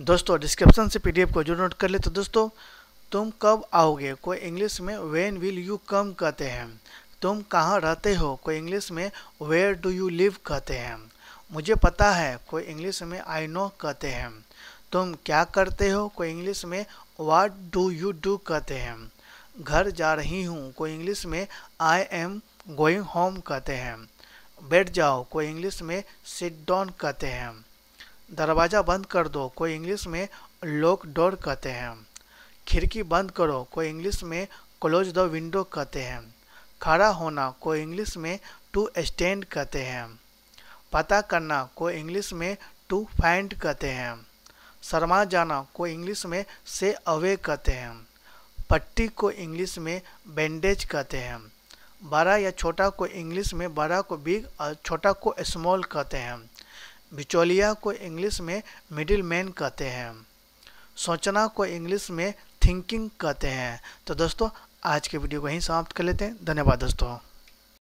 दोस्तों डिस्क्रिप्शन से पीडीएफ को जरूर नोट कर ले तो दोस्तों तुम कब आओगे कोई इंग्लिश में वेन विल यू कम कहते हैं तुम कहाँ रहते हो कोई इंग्लिश में वेयर डू यू लिव कहते हैं मुझे पता है कोई इंग्लिश में आई नो कहते हैं तुम क्या करते हो कोई इंग्लिश में वाट डू यू डू कहते हैं घर जा रही हूँ कोई इंग्लिश में आई एम गोइंग होम कहते हैं बैठ जाओ कोई इंग्लिश में सिट डाउन कहते हैं दरवाज़ा बंद कर दो को इंग्लिश में लॉक डोर कहते हैं खिड़की बंद करो को इंग्लिश में क्लोज द विंडो कहते हैं खड़ा होना को इंग्लिश में टू स्टैंड कहते हैं पता करना को इंग्लिश में टू फाइंड कहते हैं शर्मा जाना को इंग्लिश में से अवे कहते हैं पट्टी को इंग्लिश में बैंडेज कहते हैं बड़ा या छोटा को इंग्लिश में बड़ा को बिग और छोटा को स्मॉल कहते हैं बिचौलिया को इंग्लिश में मिडिल मैन कहते हैं सोचना को इंग्लिश में थिंकिंग कहते हैं तो दोस्तों आज के वीडियो को यहीं समाप्त कर लेते हैं धन्यवाद दोस्तों